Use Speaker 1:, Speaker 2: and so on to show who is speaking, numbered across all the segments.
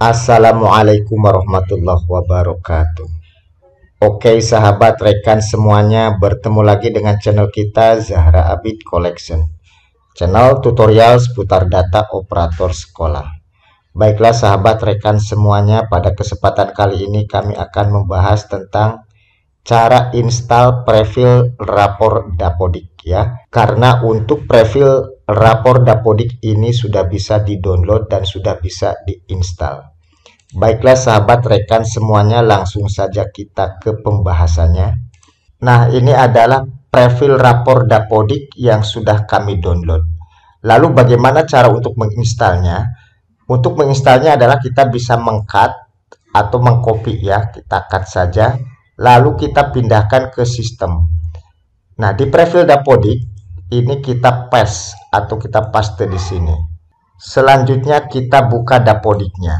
Speaker 1: Assalamualaikum warahmatullahi wabarakatuh Oke sahabat rekan semuanya bertemu lagi dengan channel kita Zahra Abid Collection Channel tutorial seputar data operator sekolah Baiklah sahabat rekan semuanya pada kesempatan kali ini kami akan membahas tentang Cara install profil rapor dapodik ya Karena untuk profil rapor Dapodik ini sudah bisa di-download dan sudah bisa diinstal. Baiklah sahabat rekan semuanya langsung saja kita ke pembahasannya. Nah, ini adalah profil rapor Dapodik yang sudah kami download. Lalu bagaimana cara untuk menginstalnya? Untuk menginstalnya adalah kita bisa mengcut atau mengcopy ya, kita cut saja. Lalu kita pindahkan ke sistem. Nah, di profil Dapodik ini kita paste atau kita paste di sini. Selanjutnya kita buka dapodiknya.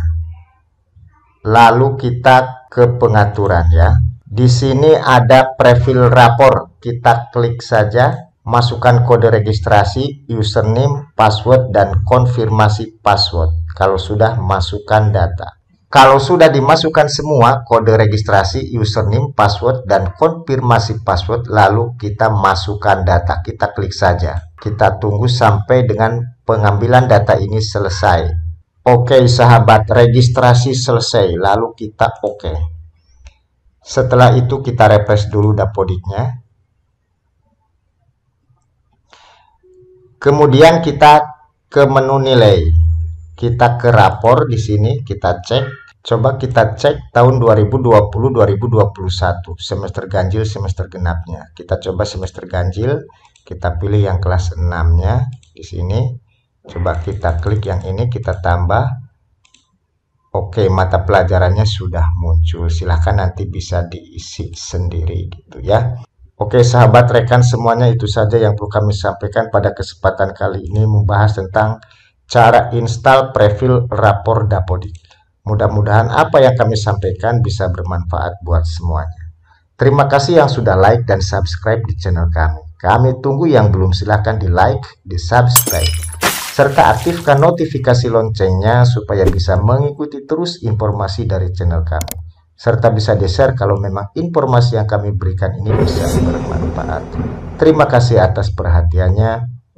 Speaker 1: Lalu kita ke pengaturan ya. Di sini ada profil rapor. Kita klik saja, masukkan kode registrasi, username, password, dan konfirmasi password. Kalau sudah masukkan data. Kalau sudah dimasukkan semua kode registrasi, username, password, dan konfirmasi password, lalu kita masukkan data. Kita klik saja. Kita tunggu sampai dengan pengambilan data ini selesai. Oke sahabat, registrasi selesai. Lalu kita oke. Setelah itu kita refresh dulu dapodiknya. Kemudian kita ke menu nilai kita ke rapor di sini kita cek coba kita cek tahun 2020-2021 semester ganjil semester genapnya kita coba semester ganjil kita pilih yang kelas 6 nya di sini coba kita klik yang ini kita tambah Oke mata pelajarannya sudah muncul silahkan nanti bisa diisi sendiri gitu ya Oke sahabat rekan semuanya itu saja yang perlu kami sampaikan pada kesempatan kali ini membahas tentang cara install profil rapor dapodik. Mudah-mudahan apa yang kami sampaikan bisa bermanfaat buat semuanya. Terima kasih yang sudah like dan subscribe di channel kami. Kami tunggu yang belum silahkan di like, di subscribe, serta aktifkan notifikasi loncengnya supaya bisa mengikuti terus informasi dari channel kami. Serta bisa di-share kalau memang informasi yang kami berikan ini bisa bermanfaat. Terima kasih atas perhatiannya.